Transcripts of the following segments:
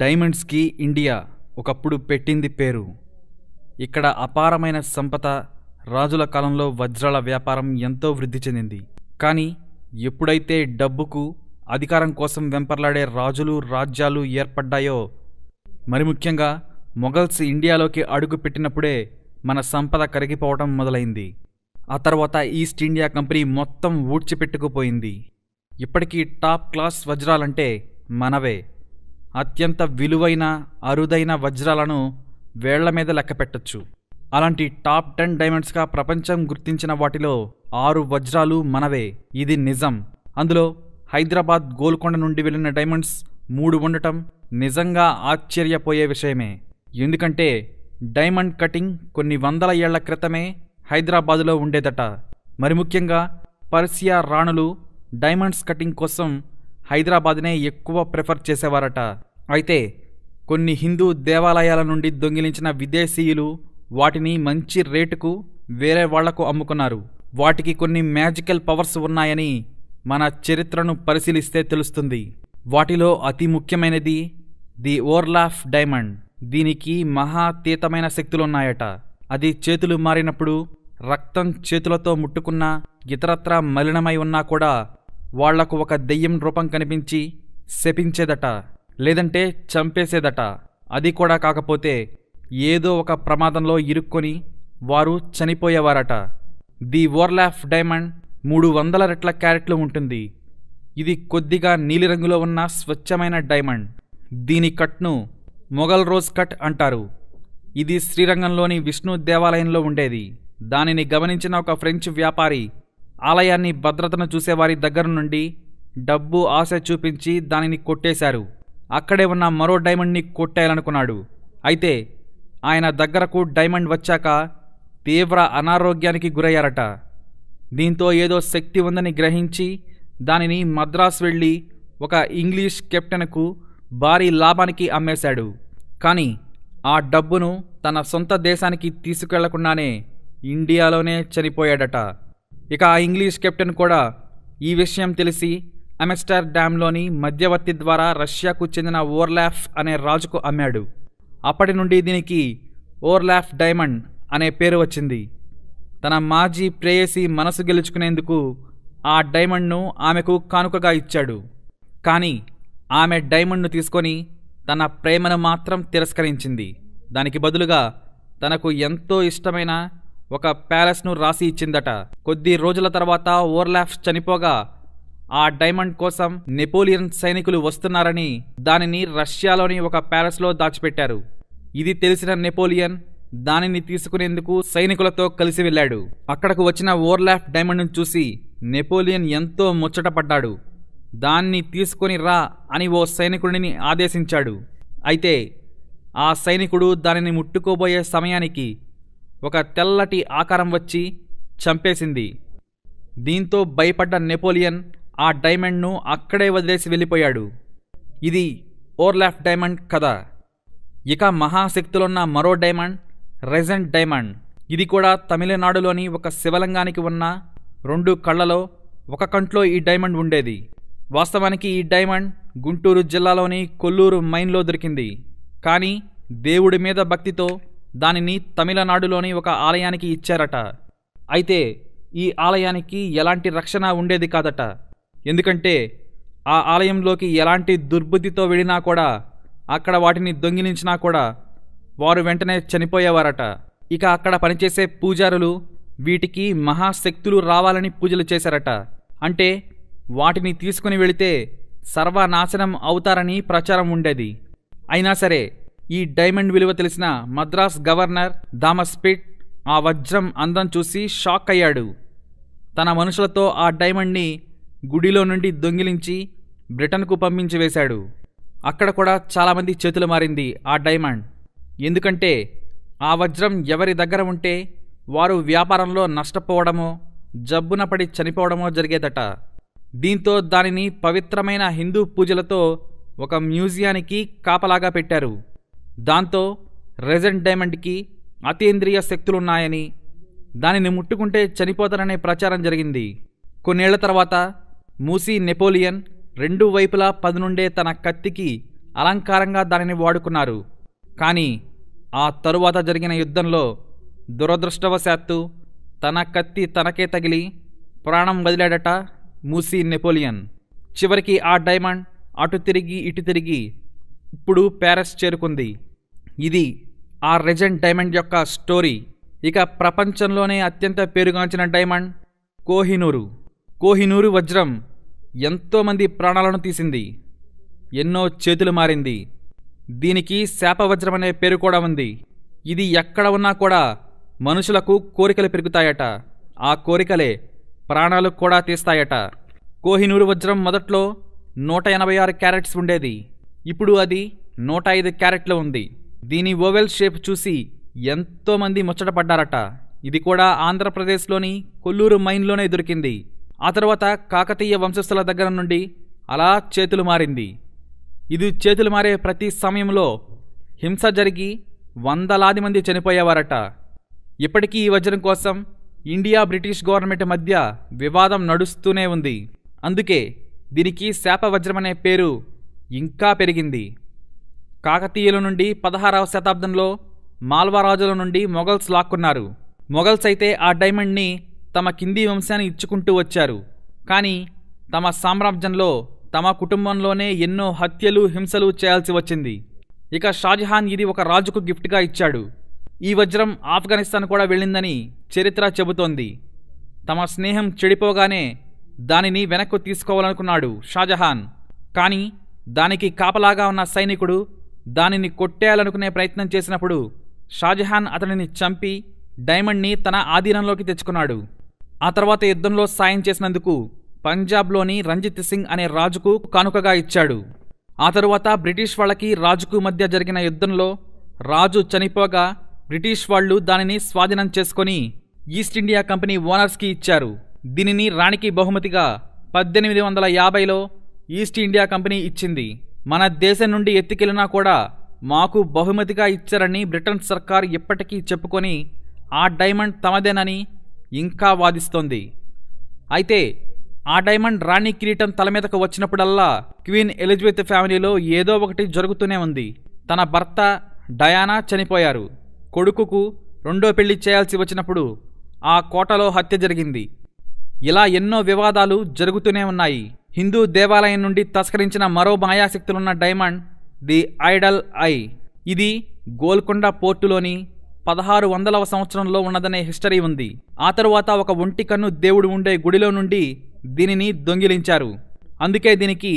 డైమండ్స్కి India ఒకప్పుడు పెట్టింది పేరు ఇక్కడ అపారమైన సంపద రాజుల కాలంలో వజ్రాల వ్యాపారం ఎంతో వృద్ధి చెందింది కానీ ఎప్పుడైతే డబ్బుకు అధికారం కోసం వెంపర్లాడే రాజులు రాజ్యాలు ఏర్పడ్డాయో మరి ముఖ్యంగా మొఘల్స్ ఇండియాలోకి అడుగు పెట్టినప్పుడే మన సంపద కరిగిపోవటం మొదలైంది ఆ తర్వాత ఈస్ట్ ఇండియా కంపెనీ మొత్తం ఊడ్చిపెట్టుకుపోయింది ఇప్పటికీ టాప్ క్లాస్ వజ్రాలంటే మనవే అత్యంత విలువైన అరుదైన వజ్రాలను వేళ్ల మీద లెక్కపెట్టచ్చు అలాంటి టాప్ టెన్ డైమండ్స్గా ప్రపంచం గుర్తించిన వాటిలో ఆరు వజ్రాలు మనవే ఇది నిజం అందులో హైదరాబాద్ గోల్కొండ నుండి వెళ్ళిన డైమండ్స్ మూడు ఉండటం నిజంగా ఆశ్చర్యపోయే విషయమే ఎందుకంటే డైమండ్ కటింగ్ కొన్ని వందల ఏళ్ల క్రితమే హైదరాబాదులో ఉండేదట మరి ముఖ్యంగా పర్సియా రాణులు డైమండ్స్ కటింగ్ కోసం హైదరాబాద్నే ఎక్కువ ప్రిఫర్ చేసేవారట అయితే కొన్ని హిందూ దేవాలయాల నుండి దొంగిలించిన విదేశీయులు వాటిని మంచి రేటుకు వేరే వాళ్లకు అమ్ముకున్నారు వాటికి కొన్ని మ్యాజికల్ పవర్స్ ఉన్నాయని మన చరిత్రను పరిశీలిస్తే తెలుస్తుంది వాటిలో అతి ముఖ్యమైనది ది ఓర్లాఫ్ డైమండ్ దీనికి మహాతీతమైన శక్తులున్నాయట అది చేతులు మారినప్పుడు రక్తం చేతులతో ముట్టుకున్నా ఇతరత్రా మలినమై ఉన్నా కూడా వాళ్లకు ఒక దెయ్యం రూపం కనిపించి శపించేదట లేదంటే చంపేసేదట అది కూడా కాకపోతే ఏదో ఒక ప్రమాదంలో ఇరుక్కొని వారు చనిపోయేవారట ది ఓర్లాఫ్ డైమండ్ మూడు వందల రెట్ల క్యారెట్లు ఉంటుంది ఇది కొద్దిగా నీలిరంగులో ఉన్న స్వచ్ఛమైన డైమండ్ దీని కట్ను మొఘల్ రోజ్ కట్ అంటారు ఇది శ్రీరంగంలోని విష్ణు దేవాలయంలో ఉండేది దానిని గమనించిన ఒక ఫ్రెంచ్ వ్యాపారి ఆలయాన్ని భద్రతను చూసేవారి దగ్గర నుండి డబ్బు ఆశ చూపించి దానిని కొట్టేశారు అక్కడే ఉన్న మరో డైమండ్ని కొట్టేయాలనుకున్నాడు అయితే ఆయన దగ్గరకు డైమండ్ వచ్చాక తీవ్ర అనారోగ్యానికి గురయ్యారట దీంతో ఏదో శక్తి ఉందని గ్రహించి దానిని మద్రాస్ వెళ్ళి ఒక ఇంగ్లీష్ కెప్టెన్కు భారీ లాభానికి అమ్మేశాడు కానీ ఆ డబ్బును తన సొంత దేశానికి తీసుకెళ్లకుండానే ఇండియాలోనే చనిపోయాడట ఇక ఆ ఇంగ్లీష్ కెప్టెన్ కూడా ఈ విషయం తెలిసి అమెస్టర్ డ్యాంలోని మధ్యవర్తి ద్వారా రష్యాకు చెందిన ఓర్లాఫ్ అనే రాజుకు అమ్మాడు అప్పటి నుండి దీనికి ఓర్లాఫ్ డైమండ్ అనే పేరు వచ్చింది తన మాజీ ప్రేయసి మనసు గెలుచుకునేందుకు ఆ డైమండ్ను ఆమెకు కానుకగా ఇచ్చాడు కానీ ఆమె డైమండ్ను తీసుకొని తన ప్రేమను మాత్రం తిరస్కరించింది దానికి బదులుగా తనకు ఎంతో ఇష్టమైన ఒక ప్యాలెస్ను రాసి ఇచ్చిందట కొద్ది రోజుల తర్వాత ఓర్లాఫ్స్ చనిపోగా ఆ డైమండ్ కోసం నెపోలియన్ సైనికులు వస్తున్నారని దానిని రష్యాలోని ఒక ప్యాలెస్లో దాచిపెట్టారు ఇది తెలిసిన నెపోలియన్ దానిని తీసుకునేందుకు సైనికులతో కలిసి వెళ్ళాడు అక్కడకు వచ్చిన ఓవర్లాఫ్ డైమండ్ను చూసి నెపోలియన్ ఎంతో ముచ్చటపడ్డాడు దాన్ని తీసుకొని రా అని ఓ సైనికుడిని ఆదేశించాడు అయితే ఆ సైనికుడు దానిని ముట్టుకోబోయే సమయానికి ఒక తెల్లటి ఆకారం వచ్చి చంపేసింది దీంతో భయపడ్డ నెపోలియన్ ఆ డైమండ్ను అక్కడే వదిలేసి వెళ్ళిపోయాడు ఇది ఓర్లాఫ్ డైమండ్ కథ ఇక మహాశక్తులున్న మరో డైమండ్ రెజెంట్ డైమండ్ ఇది కూడా తమిళనాడులోని ఒక శివలింగానికి ఉన్న రెండు కళ్ళలో ఒక కంట్లో ఈ డైమండ్ ఉండేది వాస్తవానికి ఈ డైమండ్ గుంటూరు జిల్లాలోని కొల్లూరు మైన్లో దొరికింది కానీ దేవుడి మీద భక్తితో దానిని తమిళనాడులోని ఒక ఆలయానికి ఇచ్చారట అయితే ఈ ఆలయానికి ఎలాంటి రక్షణ ఉండేది కాదట ఎందుకంటే ఆ ఆలయంలోకి ఎలాంటి దుర్బుద్ధితో వెళ్ళినా కూడా అక్కడ వాటిని దొంగిలించినా కూడా వారు వెంటనే చనిపోయేవారట ఇక అక్కడ పనిచేసే పూజారులు వీటికి మహాశక్తులు రావాలని పూజలు చేశారట అంటే వాటిని తీసుకుని వెళితే సర్వనాశనం అవుతారని ప్రచారం ఉండేది అయినా సరే ఈ డైమండ్ విలువ తెలిసిన మద్రాస్ గవర్నర్ దామస్పిట్ ఆ వజ్రం అందం చూసి షాక్ అయ్యాడు తన మనుషులతో ఆ డైమండ్ని గుడిలో నుండి దొంగిలించి బ్రిటన్కు పంపించి వేశాడు అక్కడ కూడా చాలామంది చేతులు మారింది ఆ డైమండ్ ఎందుకంటే ఆ వజ్రం ఎవరి దగ్గర ఉంటే వారు వ్యాపారంలో నష్టపోవడమో జబ్బున పడి చనిపోవడమో జరిగేదట దీంతో దానిని పవిత్రమైన హిందూ పూజలతో ఒక మ్యూజియానికి కాపలాగా పెట్టారు దాంతో రెజెంట్ డైమండ్కి అతీంద్రియ శక్తులున్నాయని దానిని ముట్టుకుంటే చనిపోతారనే ప్రచారం జరిగింది కొన్నేళ్ల తర్వాత మూసీ నెపోలియన్ రెండు వైపులా పది నుండే తన కత్తికి అలంకారంగా దానిని వాడుకున్నారు కానీ ఆ తరువాత జరిగిన యుద్ధంలో దురదృష్టవశాత్తు తన కత్తి తనకే తగిలి ప్రాణం వదిలాడట మూసీ నెపోలియన్ చివరికి ఆ డైమండ్ అటు తిరిగి ఇటు తిరిగి ఇప్పుడు ప్యారిస్ చేరుకుంది ఇది ఆ రెజెంట్ డైమండ్ యొక్క స్టోరీ ఇక ప్రపంచంలోనే అత్యంత పేరుగాంచిన డైమండ్ కోహినూరు కోహినూరు వజ్రం ఎంతోమంది ప్రాణాలను తీసింది ఎన్నో చేతులు మారింది దీనికి శాపవజ్రం అనే పేరు కూడా ఉంది ఇది ఎక్కడ ఉన్నా కూడా మనుషులకు కోరికలు పెరుగుతాయట ఆ కోరికలే ప్రాణాలు కూడా తీస్తాయట కోహినూరు వజ్రం మొదట్లో నూట ఎనభై ఆరు క్యారెట్స్ ఉండేది ఇప్పుడు అది నూట ఐదు క్యారెట్లో ఉంది దీని ఓవెల్ షేప్ చూసి ఎంతోమంది ముచ్చటపడ్డారట ఇది కూడా ఆంధ్రప్రదేశ్లోని కొల్లూరు మైన్లోనే దొరికింది ఆ తర్వాత కాకతీయ వంశస్థుల దగ్గర నుండి అలా చేతులు మారింది ఇది చేతులు మారే ప్రతి సమయంలో హింస జరిగి వందలాది మంది చనిపోయేవారట ఇప్పటికీ ఈ వజ్రం కోసం ఇండియా బ్రిటిష్ గవర్నమెంట్ మధ్య వివాదం నడుస్తూనే ఉంది అందుకే దీనికి శాప వజ్రం అనే పేరు ఇంకా పెరిగింది కాకతీయుల నుండి పదహారవ శతాబ్దంలో మాల్వారాజుల రాజుల నుండి మొఘల్స్ లాక్కున్నారు మొఘల్స్ అయితే ఆ డైమండ్ని తమ కింది వంశాన్ని ఇచ్చుకుంటూ వచ్చారు కానీ తమ సామ్రాజ్యంలో తమ కుటుంబంలోనే ఎన్నో హత్యలు హింసలు చేయాల్సి వచ్చింది ఇక షాజహాన్ ఇది ఒక రాజుకు గిఫ్ట్గా ఇచ్చాడు ఈ వజ్రం ఆఫ్ఘనిస్తాన్ కూడా వెళ్ళిందని చరిత్ర చెబుతోంది తమ స్నేహం చెడిపోగానే దానిని వెనక్కు తీసుకోవాలనుకున్నాడు షాజహాన్ కానీ దానికి కాపలాగా ఉన్న సైనికుడు దానిని కొట్టేయాలనుకునే ప్రయత్నం చేసినప్పుడు షాజహాన్ అతనిని చంపి డైమండ్ని తన ఆధీనంలోకి తెచ్చుకున్నాడు ఆ తర్వాత యుద్ధంలో సాయం చేసినందుకు పంజాబ్లోని రంజిత్ సింగ్ అనే రాజుకు కానుకగా ఇచ్చాడు ఆ తరువాత బ్రిటిష్ వాళ్ళకి రాజుకు మధ్య జరిగిన యుద్ధంలో రాజు చనిపోగా బ్రిటిష్ వాళ్ళు దానిని స్వాధీనం చేసుకొని ఈస్ట్ ఇండియా కంపెనీ ఓనర్స్కి ఇచ్చారు దీనిని రాణికి బహుమతిగా పద్దెనిమిది వందల యాభైలో ఈస్ట్ ఇండియా కంపెనీ ఇచ్చింది మన దేశం నుండి ఎత్తికెళ్ళినా కూడా మాకు బహుమతిగా ఇచ్చారని బ్రిటన్ సర్కార్ ఇప్పటికీ చెప్పుకొని ఆ డైమండ్ తమదేనని ఇంకా వాదిస్తోంది అయితే ఆ డైమండ్ రాణి కిరీటం తల మీదకు వచ్చినప్పుడల్లా క్వీన్ ఎలిజబెత్ ఫ్యామిలీలో ఏదో ఒకటి జరుగుతూనే ఉంది తన భర్త డయానా చనిపోయారు కొడుకుకు రెండో పెళ్లి చేయాల్సి వచ్చినప్పుడు ఆ కోటలో హత్య జరిగింది ఇలా ఎన్నో వివాదాలు జరుగుతూనే ఉన్నాయి హిందూ దేవాలయం నుండి తస్కరించిన మరో మాయాశక్తులున్న డైమండ్ ది ఐడల్ ఐ ఇది గోల్కొండ పోర్టులోని పదహారు వందలవ సంవత్సరంలో ఉన్నదనే హిస్టరీ ఉంది ఆ తరువాత ఒక ఒంటి కన్ను దేవుడు ఉండే గుడిలో నుండి దీనిని దొంగిలించారు అందుకే దీనికి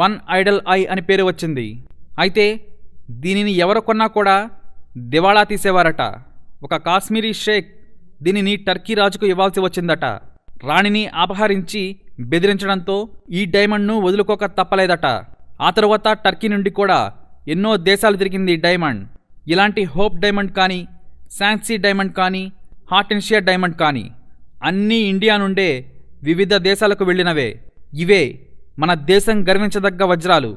వన్ ఐడల్ ఐ అని పేరు వచ్చింది అయితే దీనిని ఎవరు కొన్నా కూడా దివాళా తీసేవారట ఒక కాశ్మీరీ షేక్ దీనిని టర్కీ రాజుకు ఇవ్వాల్సి వచ్చిందట రాణిని అపహరించి బెదిరించడంతో ఈ డైమండ్ను వదులుకోక తప్పలేదట ఆ తరువాత టర్కీ నుండి కూడా ఎన్నో దేశాలు తిరిగింది డైమండ్ ఇలాంటి హోప్ డైమండ్ కానీ శాన్సీ డైమండ్ కానీ హార్టెన్షియా డైమండ్ కానీ అన్నీ ఇండియా నుండే వివిధ దేశాలకు వెళ్ళినవే ఇవే మన దేశం గర్వించదగ్గ వజ్రాలు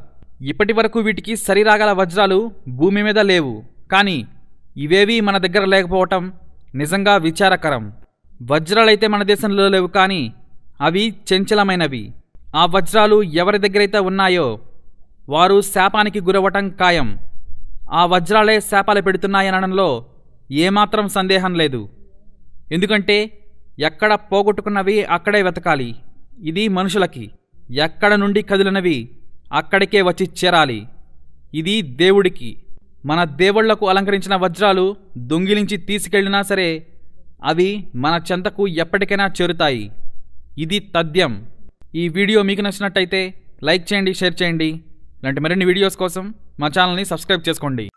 ఇప్పటి వరకు వీటికి సరిరాగల వజ్రాలు భూమి మీద లేవు కానీ ఇవేవీ మన దగ్గర లేకపోవటం నిజంగా విచారకరం వజ్రాలైతే మన దేశంలో లేవు కానీ అవి చంచలమైనవి ఆ వజ్రాలు ఎవరి దగ్గరైతే ఉన్నాయో వారు శాపానికి గురవటం ఖాయం ఆ వజ్రాలే శాపాలు పెడుతున్నాయనడంలో ఏమాత్రం సందేహం లేదు ఎందుకంటే ఎక్కడ పోగొట్టుకున్నవి అక్కడే వెతకాలి ఇది మనుషులకి ఎక్కడ నుండి కదిలినవి అక్కడికే వచ్చి చేరాలి ఇది దేవుడికి మన దేవుళ్లకు అలంకరించిన వజ్రాలు దొంగిలించి తీసుకెళ్లినా సరే అవి మన చెంతకు ఎప్పటికైనా చేరుతాయి ఇది తథ్యం ఈ వీడియో మీకు నచ్చినట్టయితే లైక్ చేయండి షేర్ చేయండి ఇలాంటి మరిన్ని వీడియోస్ కోసం మా ఛానల్ని సబ్స్క్రైబ్ చేసుకోండి